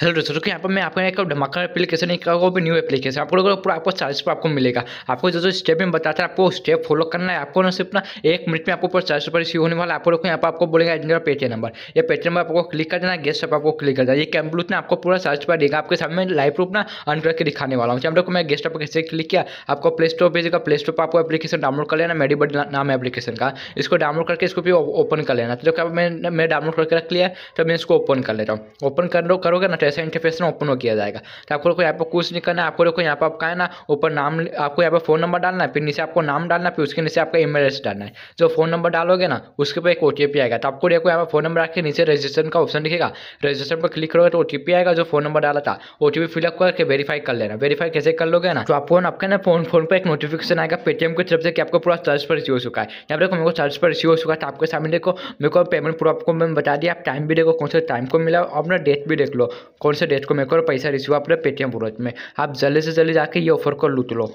hello दोस्तों तो यहाँ पर मैं आपको एक धमाका एप्लीकेशन एक न्यू एप्लीकेशन आपको लोगों पूरा आपको चार्ज पर आपको मिलेगा आपको जो जो स्टेप में बताता है आपको स्टेप फॉलो करना है आपको ना सिर्फ ना एक मिनट में आपको पूरा चार्ज पर रिसीव होने वाला आपको लोग यहाँ पर आपको बोलेगा मेरा पेटीएम नंबर ये पेटीएम नंबर आपको क्लिक कर देना गेस्ट आप आपको क्लिक कर देना ये कैम्पलूत ना आपको पूरा सर्च पर देगा आपके सामने लाइव रूप ना अन करके दिखाने वाला हूँ लोग मैं गेस्ट आप कैसे क्लिक किया आपको प्ले स्टोर भेजेगा प्ले स्टोर पर आपको एप्लीकेशन डाउनलोड कर लेना मेडी बड नाम है एप्लीकेशन का इसको डाउनलोड करके इसको भी ओपन कर लेना तो मैं मैं डाउनलोड करके रख लिया तो मैं इसको ओपन कर लेता हूँ ओपन कर लो करोगे ना साथ तो ऐसा इंटरफेस ना ओपन हो किया जाएगा तो आपको लोग यहाँ पर कुछ नहीं करना है आपको को यहाँ पर आपका है ना ऊपर नाम आपको यहाँ पर फ़ोन नंबर डालना है फिर नीचे आपको नाम डालना फिर उसके नीचे आपका ईमेल एड्रेस डालना है जो फोन नंबर डालोगे ना उसके पर एक ओ आएगा तो आपको देखो यहाँ पर फोन नंबर आपके नीचे रजिस्ट्रेशन का ऑप्शन दिखेगा रजिस्ट्रेशन पर क्लिक करोगे तो ओ आएगा जो फोन नंबर डाला था ओ टी फिलअप करके वेरीफाई कर लेना वेरीफाई कैसे कर लोगे ना तो आपको आपके ना फोन फोन पर एक नोटिफिकेशन आएगा पेटीएम की तरफ से कि आपको पूरा चार्ज पर रिसीव हो चुका है यहाँ पर देखो मेरे को चार्ज पर रिसीव हो चुका है तो आपके सामने देखो मेरे को पेमेंट पूरा आपको मैंने बता दिया आप टाइम भी देखो कौन से टाइम को मिला और अपना डेट भी देख लो कौन से डेट को मेरे को पैसा रिसीव आप पेटीएम वॉलेट में आप जल्दी से जल्दी जाके ये ऑफर को लूट लो